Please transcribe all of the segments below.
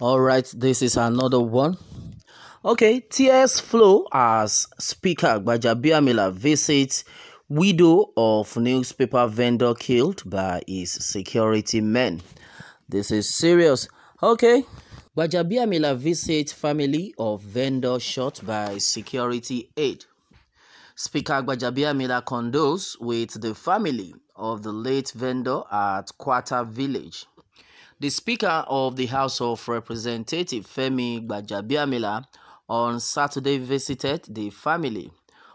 all right this is another one okay TS flow as speaker Miller visits widow of newspaper vendor killed by his security men this is serious okay Miller visits family of vendor shot by security aid Speaker Miller condoles with the family of the late vendor at Kwata village. The Speaker of the House of Representatives, Femi Gbajabiamila, on Saturday visited the family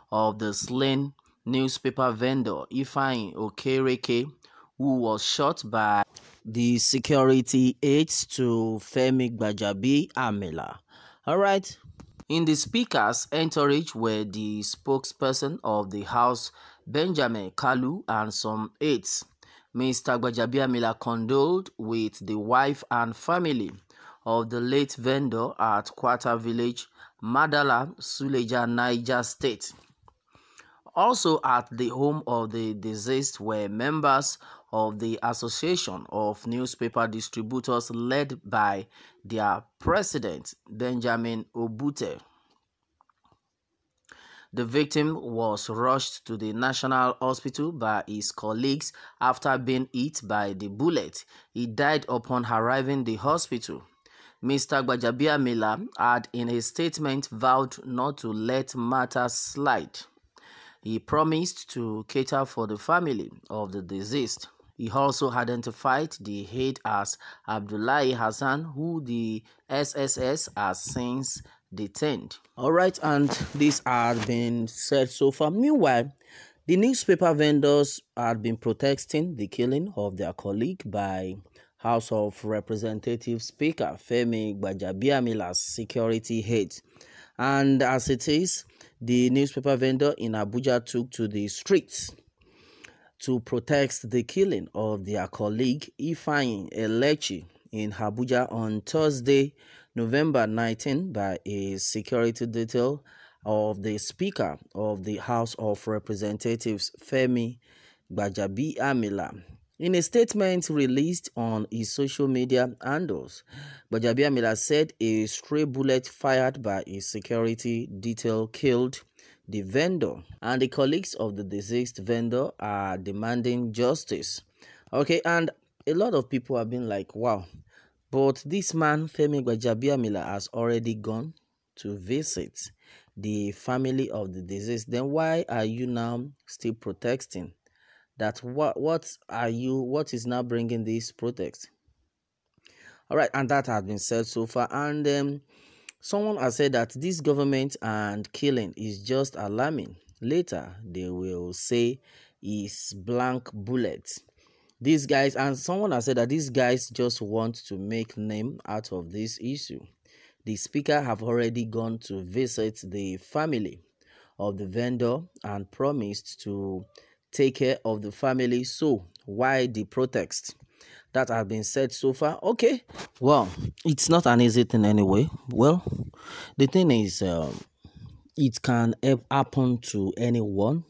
of the slain newspaper vendor Ifan Okereke, who was shot by the security aides to Femi Gbajabiamila. All right. In the speaker's entourage were the spokesperson of the House, Benjamin Kalu, and some aides. Mr. Gbajabiamila condoled with the wife and family of the late vendor at Kwata Village, Madala, Suleja, Niger State. Also at the home of the deceased were members of the Association of Newspaper Distributors led by their president, Benjamin Obute. The victim was rushed to the National Hospital by his colleagues after being hit by the bullet. He died upon arriving the hospital. Mr. Gwajabia Miller had in his statement vowed not to let matters slide. He promised to cater for the family of the deceased. He also identified the head as Abdullahi Hassan, who the SSS has since detained. All right, and these have been said so far. Meanwhile, the newspaper vendors had been protesting the killing of their colleague by House of Representatives Speaker Femi Gbajabiamila's security head. And as it is, the newspaper vendor in Abuja took to the streets to protest the killing of their colleague Ifeanyi Elechi in Abuja on Thursday, November 19 by a security detail of the Speaker of the House of Representatives, Femi Bajabi Amila. In a statement released on his social media handles, Bajabi Amila said a stray bullet fired by a security detail killed the vendor, and the colleagues of the deceased vendor are demanding justice. Okay, and a lot of people have been like, wow, but this man, Femi Gwajabiamila, has already gone to visit the family of the deceased. Then why are you now still protesting? That what what are you? What is now bringing this protest? All right, and that has been said so far. And um, someone has said that this government and killing is just alarming. Later, they will say is blank bullets these guys and someone has said that these guys just want to make name out of this issue the speaker have already gone to visit the family of the vendor and promised to take care of the family so why the protest that have been said so far okay well it's not an easy thing anyway well the thing is um, it can happen to anyone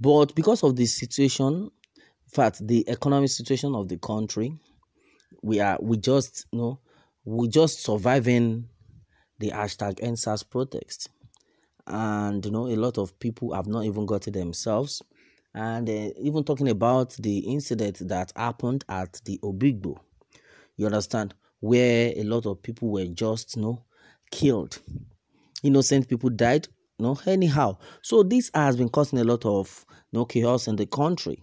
but because of the situation fact the economic situation of the country we are we just you know we just surviving the hashtag NSAS protest and you know a lot of people have not even got it themselves and uh, even talking about the incident that happened at the Obigbo you understand where a lot of people were just you know killed innocent people died you no know, anyhow so this has been causing a lot of you no know, chaos in the country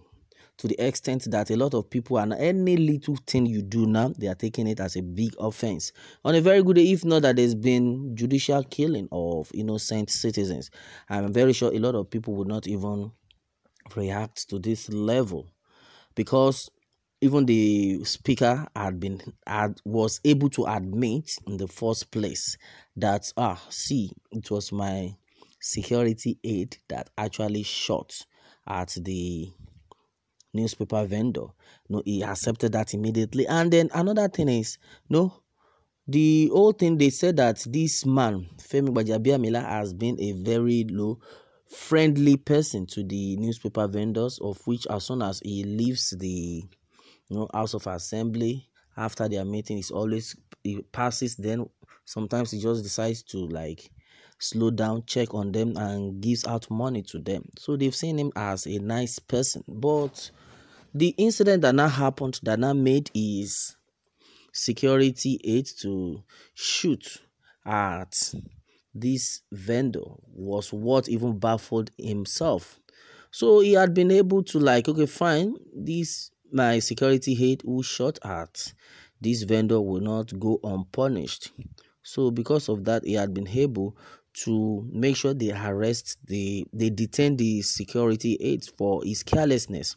to the extent that a lot of people and any little thing you do now, they are taking it as a big offense. On a very good day, if not that there's been judicial killing of innocent citizens, I'm very sure a lot of people would not even react to this level because even the speaker had been had was able to admit in the first place that ah see it was my security aid that actually shot at the newspaper vendor. No, he accepted that immediately. And then another thing is, no, the whole thing they said that this man, Femi Bajabiamila, has been a very low friendly person to the newspaper vendors, of which as soon as he leaves the you know, House of Assembly after their meeting, is always he passes. Then sometimes he just decides to like slow down, check on them, and gives out money to them. So they've seen him as a nice person, but the incident that now happened that now made his security aid to shoot at this vendor was what even baffled himself. So he had been able to like, okay, fine, this my security aid who shot at this vendor will not go unpunished. So because of that, he had been able to make sure they arrest the they detain the security aides for his carelessness.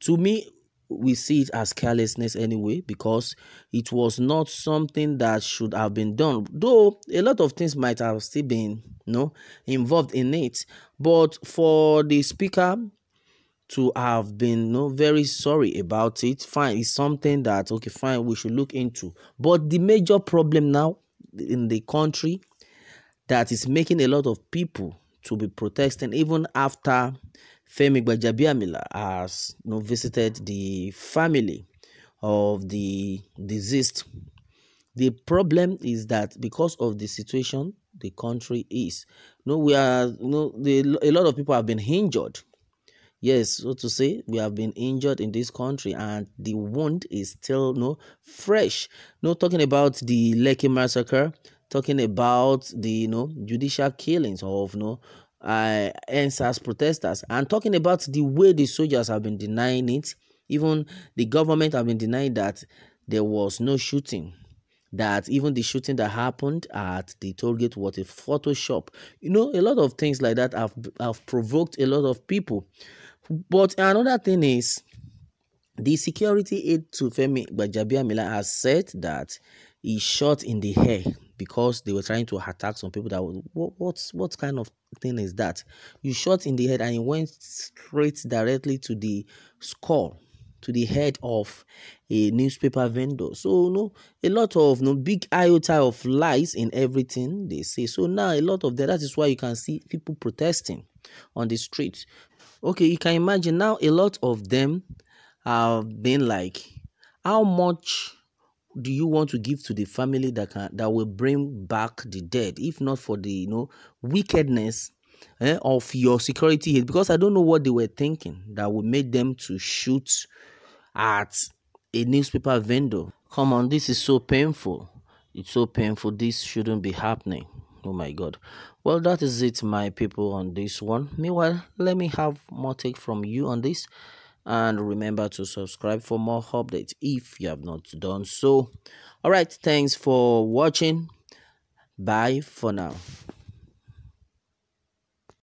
To me, we see it as carelessness anyway because it was not something that should have been done though a lot of things might have still been you know, involved in it but for the speaker to have been you know, very sorry about it fine it's something that okay fine we should look into but the major problem now in the country that is making a lot of people to be protesting even after Femi Gbajabiamila has you know, visited the family of the deceased. The problem is that because of the situation the country is, you know, we are, you know, the, a lot of people have been injured. Yes, so to say, we have been injured in this country and the wound is still you no know, fresh. You no, know, talking about the Lekki massacre, talking about the you know, judicial killings of you no know, uh, as protesters and talking about the way the soldiers have been denying it. Even the government have been denying that there was no shooting. That even the shooting that happened at the toll gate was a Photoshop. You know, a lot of things like that have, have provoked a lot of people. But another thing is, the security aide to Femi Gbajabiamila has said that he shot in the hair because they were trying to attack some people that what, what what kind of thing is that you shot in the head and it went straight directly to the skull to the head of a newspaper vendor. So no, a lot of no big iota of lies in everything they say. So now a lot of that. That is why you can see people protesting on the street. Okay, you can imagine now a lot of them have been like, how much do you want to give to the family that can, that will bring back the dead if not for the you know wickedness eh, of your security because i don't know what they were thinking that would make them to shoot at a newspaper vendor come on this is so painful it's so painful this shouldn't be happening oh my god well that is it my people on this one meanwhile let me have more take from you on this and remember to subscribe for more updates if you have not done so all right thanks for watching bye for now